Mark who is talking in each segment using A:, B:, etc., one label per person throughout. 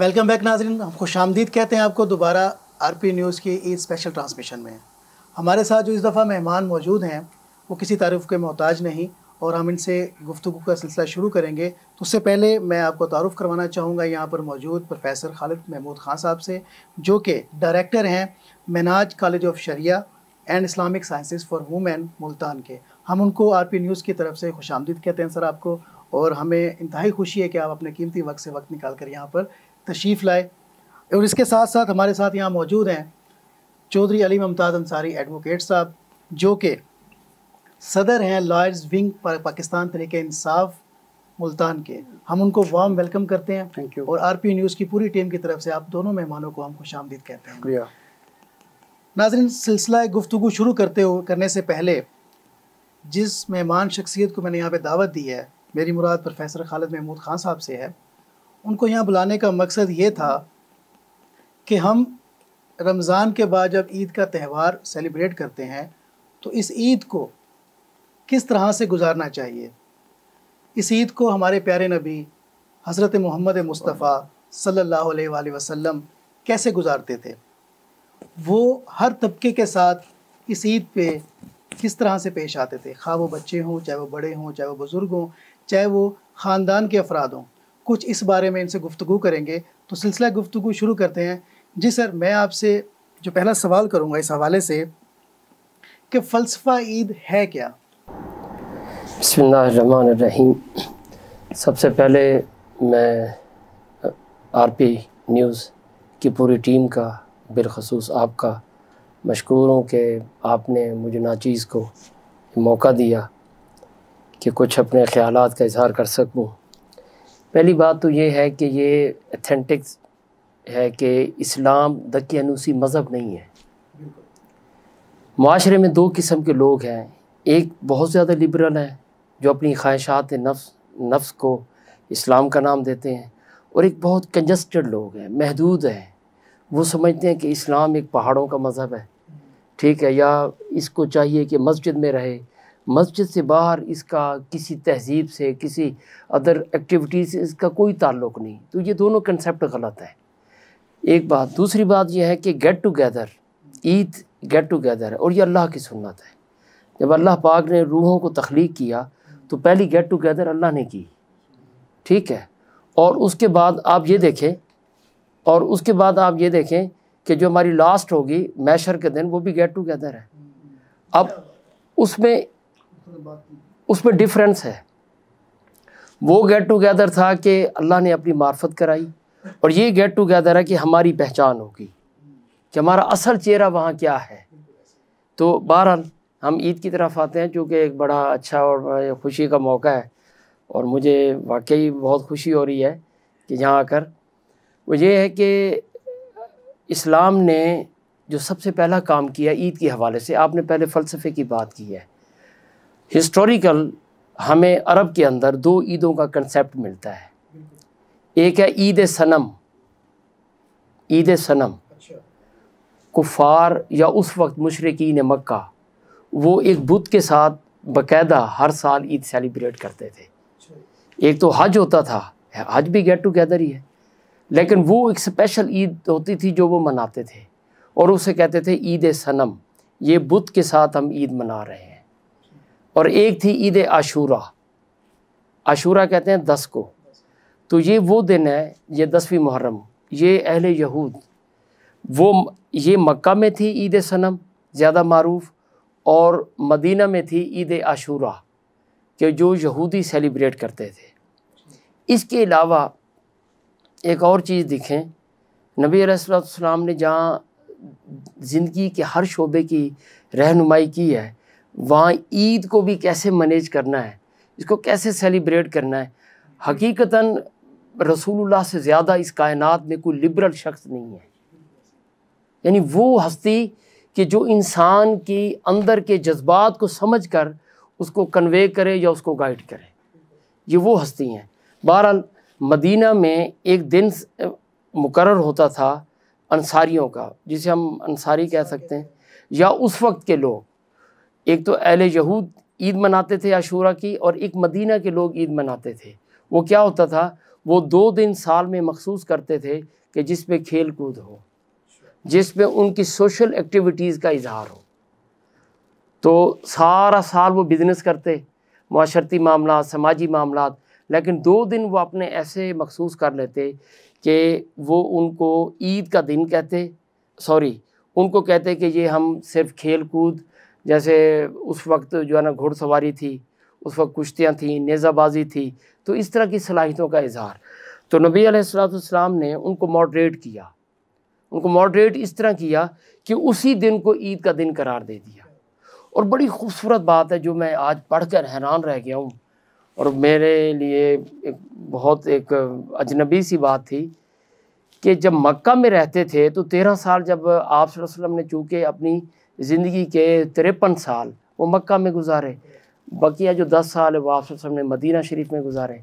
A: Welcome back नाजरीन हम खुश आमदीद कहते हैं आपको दोबारा आर पी न्यूज़ की ईद स्पेशल ट्रांसमिशन में हमारे साथ जो इस दफ़ा मेहमान मौजूद हैं वो किसी तारफ़ के मोहताज नहीं और हम इनसे गुफ्तु का सिलसिला शुरू करेंगे तो उससे पहले मैं आपको तारुफ़ करवाना चाहूँगा यहाँ पर मौजूद प्रोफेसर खालिद महमूद ख़ान साहब से जो कि डायरेक्टर हैं Manaz college of Sharia and Islamic sciences for women Multan के हम उनको आर पी न्यूज़ की तरफ से खुश आमदीद कहते हैं सर आपको और हमें इंतहाई खुशी है कि आप अपने कीमती वक्त से वक्त निकाल कर यहाँ पर तशरीफ़ लाए और इसके साथ साथ हमारे साथ यहाँ मौजूद हैं चौधरी अली ममताज़ अंसारी एडवोकेट साहब जो कि सदर हैं लॉयर्स विंग पर पाकिस्तान तरीके इंसाफ मुल्तान के हम उनको वार्म वेलकम करते हैं थैंक यू और आरपी न्यूज़ की पूरी टीम की तरफ से आप दोनों मेहमानों को हम खुश आमदीद कहते हैं शुक्रिया नाजरन सिलसिला गुफ्तु शुरू करते हुए करने से पहले जिस मेहमान शख्सियत को मैंने यहाँ पे दावत दी है मेरी मुराद प्रोफेसर खालिद महमूद खान साहब से है उनको यहाँ बुलाने का मकसद ये था कि हम रमज़ान के बाद जब ईद का त्यौहार सेलिब्रेट करते हैं तो इस ईद को किस तरह से गुजारना चाहिए इस ईद को हमारे प्यारे नबी हज़रत मोहम्मद मुस्तफ़ा सल्लल्लाहु अलैहि वसल्लम कैसे गुजारते थे वो हर तबके के साथ इस ईद पे किस तरह से पेश आते थे खा वो बच्चे हों चाहे वो बड़े हों चाहे वो बुज़ुर्ग हों चाहे वो ख़ानदान के अफराद हों कुछ इस बारे में इनसे गुफ्तु करेंगे तो सिलसिला गुफ्तु शुरू करते हैं जी सर मैं आपसे जो पहला सवाल करूँगा इस हवाले से कि फ़लसफ़ा ईद है क्या
B: बसमीम सबसे पहले मैं आरपी न्यूज़ की पूरी टीम का बिलखसूस आपका मशहूर हूँ कि आपने मुझे नाचीज़ को मौका दिया कि कुछ अपने ख्याल का इजहार कर सकूँ पहली बात तो ये है कि ये अथेंटिक है कि इस्लाम दकियानूसी मज़हब नहीं है माशरे में दो किस्म के लोग हैं एक बहुत ज़्यादा लिबरल हैं जो अपनी ख्वाहिशात नफ्स नफ्स को इस्लाम का नाम देते हैं और एक बहुत कंजस्टेड लोग हैं महदूद हैं वो समझते हैं कि इस्लाम एक पहाड़ों का मज़हब है ठीक है या इसको चाहिए कि मस्जिद में रहे मस्जिद से बाहर इसका किसी तहजीब से किसी अदर एक्टिविटी से इसका कोई ताल्लुक नहीं तो ये दोनों कंसेप्ट गलत है एक बात दूसरी बात यह है कि get together Eid get together है और ये अल्लाह की सुन्नत है जब अल्लाह पाक ने रूहों को तख्लीक किया तो पहली गेट टुगेदर अल्लाह ने की ठीक है और उसके बाद आप ये देखें और उसके बाद आप ये देखें कि जो हमारी लास्ट होगी मैशर के दिन वो भी गेट टुगेदर है अब उसमें उसमें डिफरेंस है वो गेट टुगेदर था कि अल्लाह ने अपनी मार्फत कराई और ये गेट टुगेदर है कि हमारी पहचान होगी कि हमारा असल चेहरा वहाँ क्या है तो बहरहाल हम ईद की तरफ आते हैं चूँकि एक बड़ा अच्छा और खुशी का मौका है और मुझे वाकई बहुत खुशी हो रही है कि यहाँ आकर वो ये है कि इस्लाम ने जो सबसे पहला काम किया ईद के हवाले से आपने पहले फ़लसफ़े की बात की है हिस्टोरिकल हमें अरब के अंदर दो ईदों का कंसेप्ट मिलता है एक है ईद सनम ईद सनम अच्छा। कुफार या उस वक्त मशरकिन मक्का वो एक बुद्ध के साथ बकायदा हर साल ईद सेलिब्रेट करते थे अच्छा। एक तो हज होता था हज भी गेट टुगेदर ही है लेकिन वो एक स्पेशल ईद होती थी जो वो मनाते थे और उसे कहते थे ईद सनम ये बुद्ध के साथ हम ईद मना रहे हैं और एक थी ईद आशूरा आशूरा कहते हैं दस को तो ये वो दिन है ये दसवीं मुहर्रम ये अहल यहूद वो ये मक्का में थी ईद सनम ज़्यादा मरूफ और मदीना में थी ईद आशूरा कि जो यहूदी सेलिब्रेट करते थे इसके अलावा एक और चीज़ दिखें नबी अलैहिस्सलाम ने जहाँ ज़िंदगी के हर शोबे की रहनुमाई की है वहाँ ईद को भी कैसे मैनेज करना है इसको कैसे सेलिब्रेट करना है हकीकता रसूलुल्लाह से ज़्यादा इस कायनात में कोई लिबरल शख्स नहीं है यानी वो हस्ती कि जो इंसान के अंदर के जज्बात को समझ कर उसको कन्वे करे या उसको गाइड करे ये वो हस्ती हैं बहरहाल मदीना में एक दिन मुकर होता था अंसारियों का जिसे हम अंसारी कह सकते हैं या उस वक्त के लोग एक तो अहल यहूद ईद मनाते थे आशूरा की और एक मदीना के लोग ईद मनाते थे वो क्या होता था वो दो दिन साल में मखसूस करते थे कि जिस पे खेल कूद हो जिस पे उनकी सोशल एक्टिविटीज़ का इजहार हो तो सारा साल वो बिज़नेस करते माशरती मामला समाजी मामला लेकिन दो दिन वो अपने ऐसे मखसूस कर लेते कि वो उनको ईद का दिन कहते सॉरी उनको कहते कि ये हम सिर्फ खेल कूद जैसे उस वक्त जो है ना घुड़सवारी थी उस वक्त कुश्तियाँ थी नेज़ाबाजी थी तो इस तरह की सलाहितों का इजहार तो नबी अलैहिस्सलाम ने उनको मॉडरेट किया उनको मॉडरेट इस तरह किया कि उसी दिन को ईद का दिन करार दे दिया और बड़ी खूबसूरत बात है जो मैं आज पढ़कर हैरान रह गया हूँ और मेरे लिए एक बहुत एक अजनबी सी बात थी कि जब मक्का में रहते थे तो तेरह साल जब आप वसल्लम ने चूँकि अपनी ज़िंदगी के तिरपन साल वो मक्का में गुजारे बकिया जो दस साल है वो आप सबने ने मदीना शरीफ में गुजारे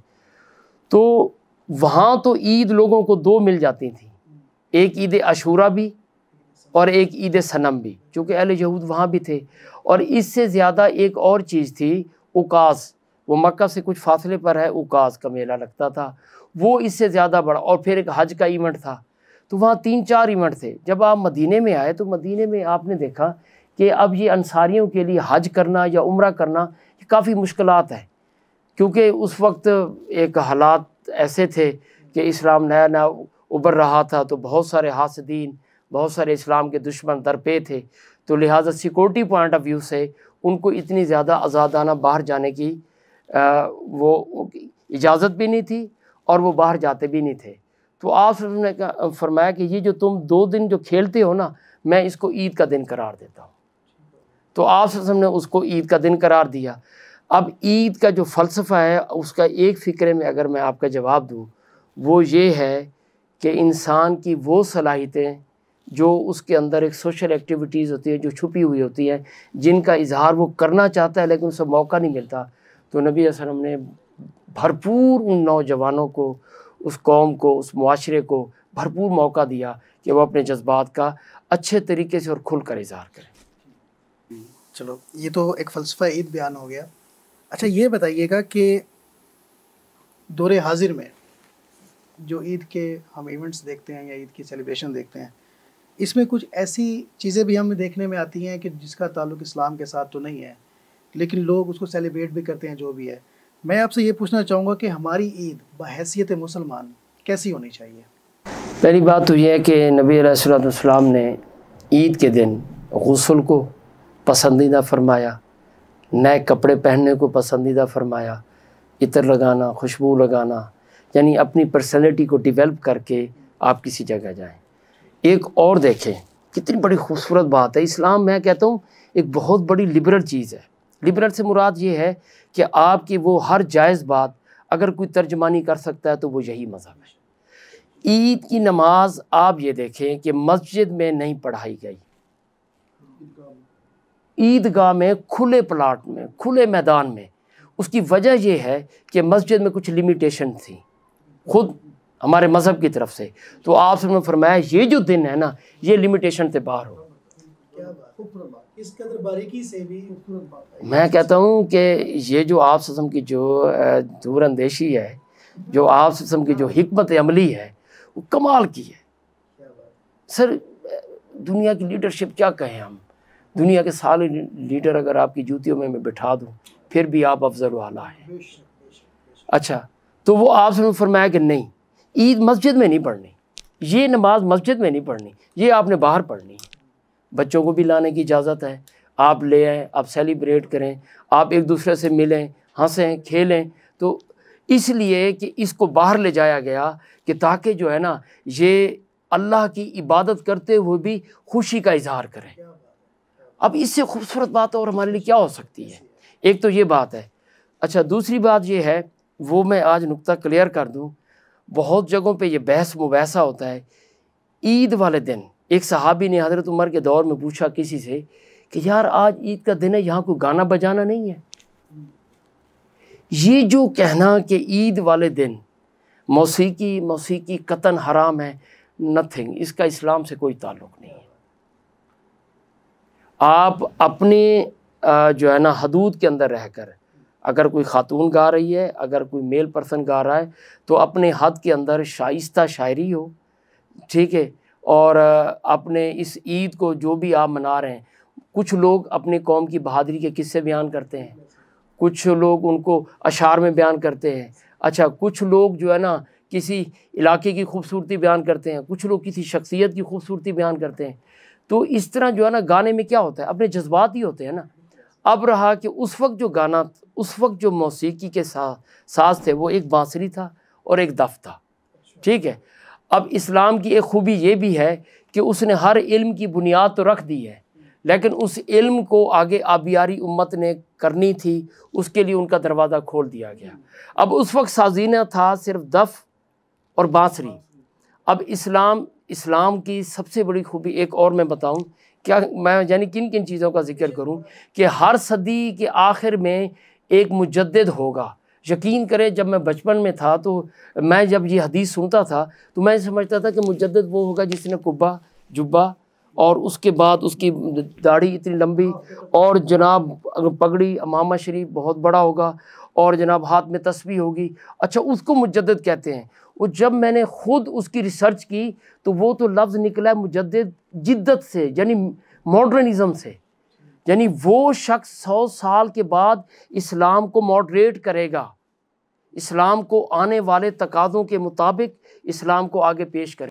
B: तो वहाँ तो ईद लोगों को दो मिल जाती थी एक ईद अशूरा भी और एक ईद सनम भी चूँकि अल यहूद वहाँ भी थे और इससे ज़्यादा एक और चीज़ थी उकास वो मक्का से कुछ फासले पर है उकास का मेला लगता था वो इससे ज़्यादा बड़ा और फिर एक हज का इवेंट था तो वहाँ तीन चार इवेंट थे जब आप मदीने में आए तो मदीने में आपने देखा कि अब ये अंसारियों के लिए हज करना या उम्र करना ये काफ़ी मुश्किल है क्योंकि उस वक्त एक हालात ऐसे थे कि इस्लाम नया नया उभर रहा था तो बहुत सारे हासदीन बहुत सारे इस्लाम के दुश्मन दरपे थे तो लिहाजा सिक्योरिटी पॉइंट ऑफ व्यू से उनको इतनी ज़्यादा आज़ादाना बाहर जाने की आ, वो इजाज़त भी नहीं थी और वो बाहर जाते भी नहीं थे तो आप ने फरमाया कि ये जो तुम दो दिन जो खेलते हो ना मैं इसको ईद का दिन करार देता हूँ तो आप ने उसको ईद का दिन करार दिया अब ईद का जो फ़लसफ़ा है उसका एक फ़िक्रे में अगर मैं आपका जवाब दूँ वो ये है कि इंसान की वो सलाहितें जो उसके अंदर एक सोशल एक्टिविटीज़ होती है जो छुपी हुई होती हैं जिनका इजहार वो करना चाहता है लेकिन उसे मौका नहीं मिलता तो नबी असलम ने भरपूर उन नौजवानों को उस कौम को उस माशरे को भरपूर मौका दिया कि वह अपने जज्बात का अच्छे तरीके से और खुल कर इजहार करें
A: चलो ये तो एक फ़लसफ़ा ईद बयान हो गया अच्छा ये बताइएगा कि दौरे हाजिर में जो ईद के हम इवेंट्स देखते हैं या ईद की सेलिब्रेशन देखते हैं इसमें कुछ ऐसी चीज़ें भी हमें देखने में आती हैं कि जिसका ताल्लुक इस्लाम के साथ तो नहीं है लेकिन लोग उसको सेलिब्रेट भी करते हैं जो भी है मैं आपसे ये पूछना चाहूँगा कि हमारी ईद बहसीत मुसलमान कैसी होनी चाहिए
B: पहली बात तो यह है कि नबी सलाम ने ईद के दिन गसल को पसंदीदा फरमाया नए कपड़े पहनने को पसंदीदा फरमाया इतर लगाना खुशबू लगाना यानी अपनी पर्सनैलिटी को डिवेलप करके आप किसी जगह जाएं एक और देखें कितनी बड़ी खूबसूरत बात है इस्लाम मैं कहता हूँ एक बहुत बड़ी लिबरल चीज़ है लिबरल से मुराद ये है कि आपकी वो हर जायज़ बात अगर कोई तर्जमानी कर सकता है तो वो यही मज़हब है ईद की नमाज आप ये देखें कि मस्जिद में नहीं पढ़ाई गई ईदगाह में खुले प्लाट में खुले मैदान में उसकी वजह यह है कि मस्जिद में कुछ लिमिटेशन थी खुद हमारे मज़हब की तरफ से तो आप सबने फरमाया ये जो दिन है ना ये लिमिटेशन से बाहर हो मैं कहता हूँ कि ये जो आप ससम की जो अंदेशी है जो आप ससम की जो हमत अमली है वो कमाल की है सर दुनिया की लीडरशिप क्या कहें हम दुनिया के सारे लीडर अगर आपकी जूतियों में मैं बिठा दूँ फिर भी आप अफजल वाला हैं अच्छा तो वो आपसे फरमाया कि नहीं ईद मस्जिद में नहीं पढ़नी ये नमाज मस्जिद में नहीं पढ़नी ये आपने बाहर पढ़नी है बच्चों को भी लाने की इजाज़त है आप ले आएँ आप सेलिब्रेट करें आप एक दूसरे से मिलें हंसें खेलें तो इसलिए कि इसको बाहर ले जाया गया कि ताकि जो है ना ये अल्लाह की इबादत करते हुए भी खुशी का इजहार करें अब इससे खूबसूरत बात और हमारे लिए क्या हो सकती है एक तो ये बात है अच्छा दूसरी बात ये है वो मैं आज नुक्ता क्लियर कर दूँ बहुत जगहों पे ये बहस वैसा होता है ईद वाले दिन एक सहाबी ने हज़रत उमर के दौर में पूछा किसी से कि यार आज ईद का दिन है यहाँ कोई गाना बजाना नहीं है ये जो कहना कि ईद वाले दिन मौसीकी मौसीकी कतन हराम है नथिंग इसका इस्लाम से कोई ताल्लुक़ नहीं है आप अपने जो है ना हदूद के अंदर रहकर अगर कोई ख़ातून गा रही है अगर कोई मेल पर्सन गा रहा है तो अपने हद के अंदर शाइस्ता शायरी हो ठीक है और अपने इस ईद को जो भी आप मना रहे हैं कुछ लोग अपने कौम की बहादरी के किस्से बयान करते हैं कुछ लोग उनको अशार में बयान करते हैं अच्छा कुछ लोग जो है ना किसी इलाके की खूबसूरती बयान करते हैं कुछ लोग किसी शख्सियत की खूबसूरती बयान करते हैं तो इस तरह जो है ना गाने में क्या होता है अपने जज्बात ही होते हैं ना अब रहा कि उस वक्त जो गाना उस वक्त जो मौसीकी के साथ साज थे वो एक बांसुरी था और एक दफ था ठीक है अब इस्लाम की एक खूबी ये भी है कि उसने हर इल्म की बुनियाद तो रख दी है लेकिन उस इल्म को आगे आबियारी उम्मत ने करनी थी उसके लिए उनका दरवाज़ा खोल दिया गया अब उस वक्त साजीना था सिर्फ दफ़ और बाँसरी अब इस्लाम इस्लाम की सबसे बड़ी खूबी एक और मैं बताऊँ क्या मैं यानी किन किन चीज़ों का जिक्र करूँ कि हर सदी के आखिर में एक मुजद होगा यकीन करें जब मैं बचपन में था तो मैं जब ये हदीस सुनता था तो मैं समझता था कि मुजद वो होगा जिसने कुब्बा जुब्बा और उसके बाद उसकी दाढ़ी इतनी लंबी और जनाब पगड़ी अमामा शरीफ बहुत बड़ा होगा और जनाब हाथ में तस्वीर होगी अच्छा उसको मुजद कहते हैं और जब मैंने ख़ुद उसकी रिसर्च की तो वो तो लफ्ज़ निकला है मुजद जिद्दत से यानी मॉडर्निज़म से यानी वो शख्स सौ साल के बाद इस्लाम को मॉडरेट करेगा इस्लाम को आने वाले तकादों के मुताबिक इस्लाम को आगे पेश करें